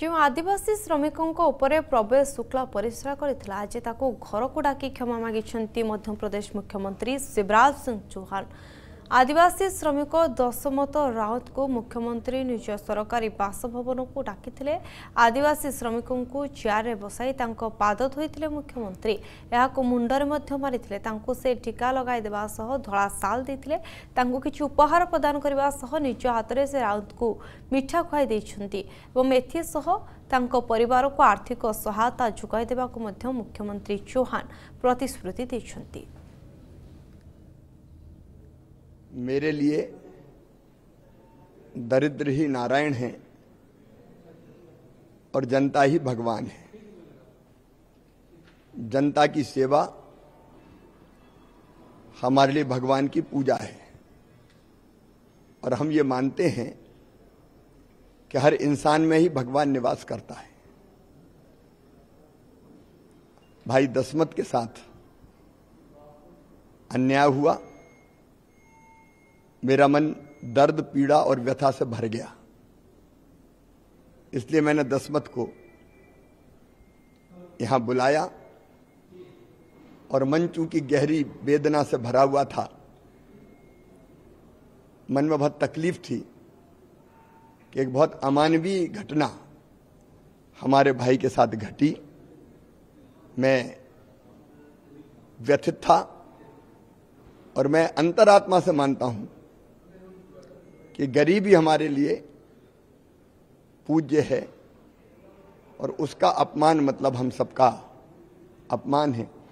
ଯେଉଁ ଆଦିବାସୀ ଶ୍ରମିକଙ୍କ ଉପରେ ପ୍ରବେଶ ଶୁକ୍ଲା ପରିସର କରିଥିଲା ଆଜି ତାକୁ ଘରକୁ ଡାକି କ୍ଷମା ମାଗିଛନ୍ତି ମଧ୍ୟପ୍ରଦେଶ ମୁଖ୍ୟମନ୍ତ୍ରୀ ଶିବରାଜ ସିଂ ଚୌହାନ ଆଦିବାସୀ ଶ୍ରମିକ ଦଶମତ ରାଉତଙ୍କୁ ମୁଖ୍ୟମନ୍ତ୍ରୀ ନିଜ ସରକାରୀ ବାସଭବନକୁ ଡାକିଥିଲେ ଆଦିବାସୀ ଶ୍ରମିକଙ୍କୁ ଚେୟାରରେ ବସାଇ ତାଙ୍କ ପାଦ ଧୋଇଥିଲେ ମୁଖ୍ୟମନ୍ତ୍ରୀ ଏହାକୁ ମୁଣ୍ଡରେ ମଧ୍ୟ ମାରିଥିଲେ ତାଙ୍କୁ ସେ ଟିକା ଲଗାଇଦେବା ସହ ଧଳା ସାଲ୍ ଦେଇଥିଲେ ତାଙ୍କୁ କିଛି ଉପହାର ପ୍ରଦାନ କରିବା ସହ ନିଜ ହାତରେ ସେ ରାଉତଙ୍କୁ ମିଠା ଖୁଆଇ ଦେଇଛନ୍ତି ଏବଂ ଏଥିସହ ତାଙ୍କ ପରିବାରକୁ ଆର୍ଥିକ ସହାୟତା ଯୋଗାଇ ଦେବାକୁ ମଧ୍ୟ ମୁଖ୍ୟମନ୍ତ୍ରୀ ଚୌହାନ ପ୍ରତିଶ୍ରୁତି ଦେଇଛନ୍ତି मेरे लिए दरिद्र ही नारायण है और जनता ही भगवान है जनता की सेवा हमारे लिए भगवान की पूजा है और हम ये मानते हैं कि हर इंसान में ही भगवान निवास करता है भाई दसमत के साथ अन्याय हुआ मेरा मन दर्द पीड़ा और व्यथा से भर गया इसलिए मैंने दसमत को यहां बुलाया और मन चूंकि गहरी वेदना से भरा हुआ था मन में बहुत तकलीफ थी कि एक बहुत अमानवीय घटना हमारे भाई के साथ घटी मैं व्यथित था और मैं अंतरात्मा से मानता हूं कि गरीबी हमारे लिए पूज्य है और उसका अपमान मतलब हम सबका अपमान है